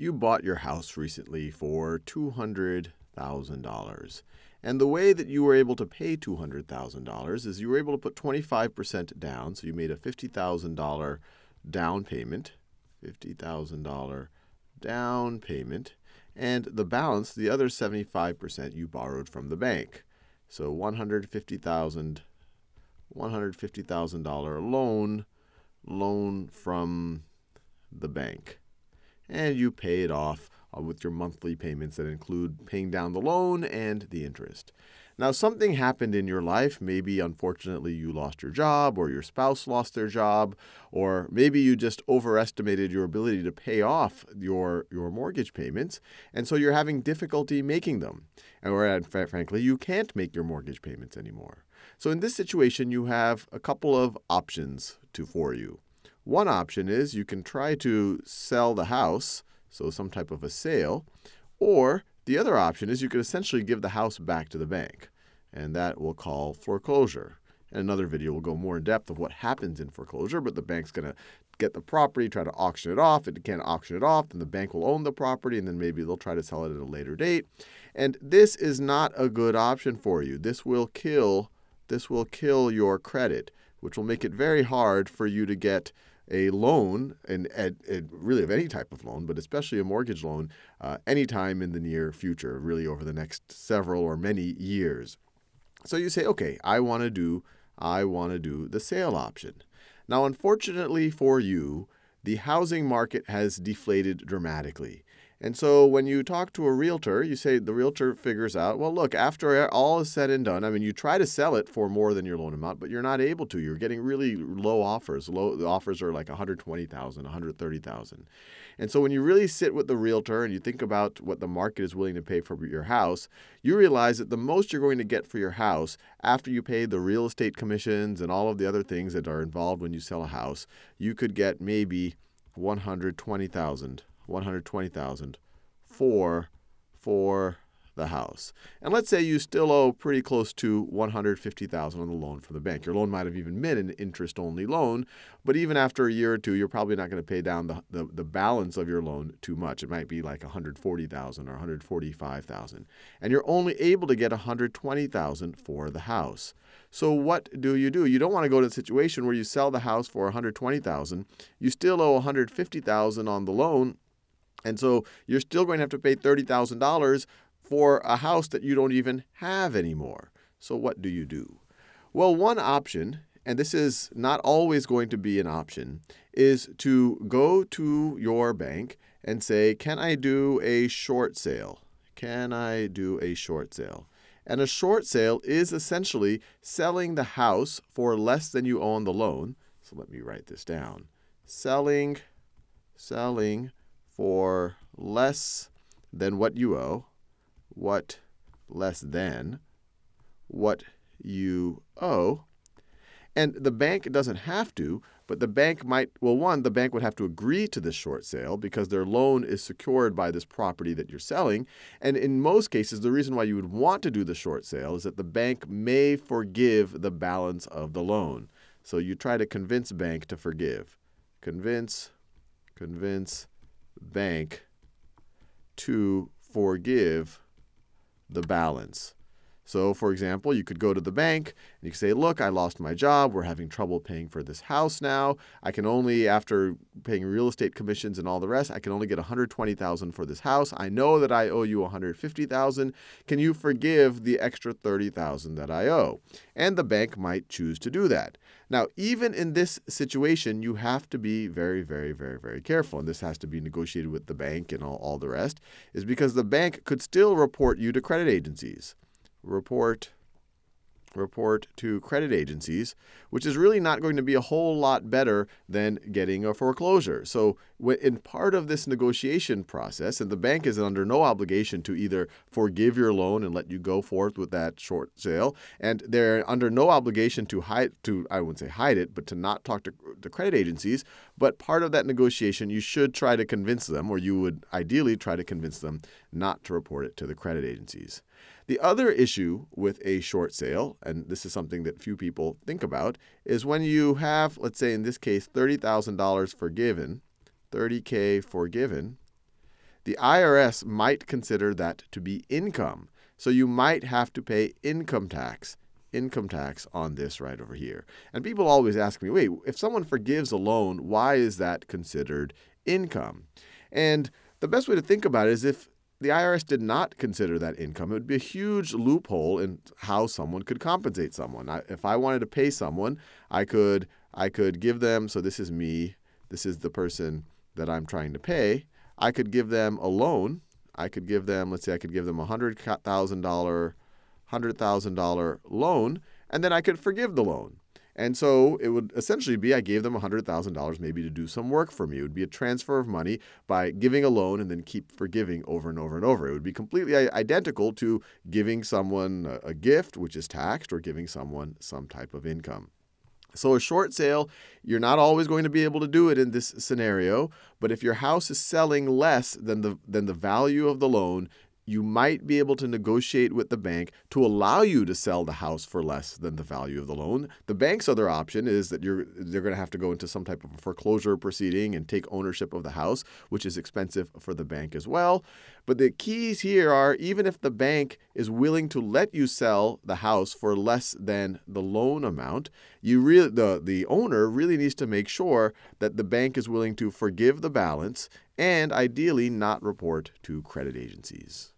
You bought your house recently for $200,000. And the way that you were able to pay $200,000 is you were able to put 25% down. So you made a $50,000 down payment, $50,000 down payment. And the balance, the other 75%, you borrowed from the bank. So $150,000 $150,000 loan, loan from the bank and you pay it off uh, with your monthly payments that include paying down the loan and the interest. Now, something happened in your life. Maybe, unfortunately, you lost your job, or your spouse lost their job, or maybe you just overestimated your ability to pay off your, your mortgage payments, and so you're having difficulty making them. Or, frankly, you can't make your mortgage payments anymore. So, in this situation, you have a couple of options to, for you. One option is you can try to sell the house, so some type of a sale, or the other option is you can essentially give the house back to the bank, and that we'll call foreclosure. In another video, we'll go more in depth of what happens in foreclosure, but the bank's going to get the property, try to auction it off. If it can't auction it off, then the bank will own the property, and then maybe they'll try to sell it at a later date. And this is not a good option for you. This will kill, this will kill your credit, which will make it very hard for you to get a loan, and, and, and really of any type of loan, but especially a mortgage loan, uh, anytime in the near future, really over the next several or many years. So you say, okay, I want to do, I want to do the sale option. Now, unfortunately for you, the housing market has deflated dramatically. And so when you talk to a realtor, you say the realtor figures out, well, look, after all is said and done, I mean, you try to sell it for more than your loan amount, but you're not able to. You're getting really low offers. Low the offers are like 120,000, 130,000. And so when you really sit with the realtor and you think about what the market is willing to pay for your house, you realize that the most you're going to get for your house after you pay the real estate commissions and all of the other things that are involved when you sell a house, you could get maybe 120,000 120,000 for for the house. And let's say you still owe pretty close to 150,000 on the loan from the bank. Your loan might have even been an interest-only loan, but even after a year or two, you're probably not going to pay down the, the, the balance of your loan too much. It might be like 140,000 or 145,000. And you're only able to get 120,000 for the house. So what do you do? You don't want to go to a situation where you sell the house for 120,000, you still owe 150,000 on the loan and so you're still going to have to pay $30,000 for a house that you don't even have anymore. So what do you do? Well, one option, and this is not always going to be an option, is to go to your bank and say, Can I do a short sale? Can I do a short sale? And a short sale is essentially selling the house for less than you own the loan. So let me write this down. Selling, selling for less than what you owe, what less than, what you owe. And the bank doesn't have to, but the bank might, well, one, the bank would have to agree to this short sale because their loan is secured by this property that you're selling. And in most cases, the reason why you would want to do the short sale is that the bank may forgive the balance of the loan. So you try to convince bank to forgive. Convince, convince bank to forgive the balance. So, for example, you could go to the bank and you could say, Look, I lost my job. We're having trouble paying for this house now. I can only, after paying real estate commissions and all the rest, I can only get 120000 for this house. I know that I owe you 150000 Can you forgive the extra 30000 that I owe? And the bank might choose to do that. Now, even in this situation, you have to be very, very, very, very careful. And this has to be negotiated with the bank and all, all the rest, is because the bank could still report you to credit agencies report report to credit agencies, which is really not going to be a whole lot better than getting a foreclosure. So, in part of this negotiation process, and the bank is under no obligation to either forgive your loan and let you go forth with that short sale, and they're under no obligation to hide to I wouldn't say hide it, but to not talk to the credit agencies. But part of that negotiation, you should try to convince them, or you would ideally try to convince them not to report it to the credit agencies. The other issue with a short sale, and this is something that few people think about, is when you have, let's say in this case, $30,000 forgiven, 30K forgiven, the IRS might consider that to be income. So you might have to pay income tax, income tax on this right over here. And people always ask me, wait, if someone forgives a loan, why is that considered income? And the best way to think about it is if the IRS did not consider that income. It would be a huge loophole in how someone could compensate someone. I, if I wanted to pay someone, I could I could give them. So this is me. This is the person that I'm trying to pay. I could give them a loan. I could give them. Let's say I could give them a hundred thousand dollar, hundred thousand dollar loan, and then I could forgive the loan. And so it would essentially be I gave them $100,000 maybe to do some work for me. It would be a transfer of money by giving a loan and then keep forgiving over and over and over. It would be completely identical to giving someone a gift, which is taxed, or giving someone some type of income. So, a short sale, you're not always going to be able to do it in this scenario, but if your house is selling less than the, than the value of the loan, you might be able to negotiate with the bank to allow you to sell the house for less than the value of the loan. The bank's other option is that you're they're going to have to go into some type of foreclosure proceeding and take ownership of the house, which is expensive for the bank as well. But the keys here are even if the bank is willing to let you sell the house for less than the loan amount, you really the, the owner really needs to make sure that the bank is willing to forgive the balance and ideally not report to credit agencies.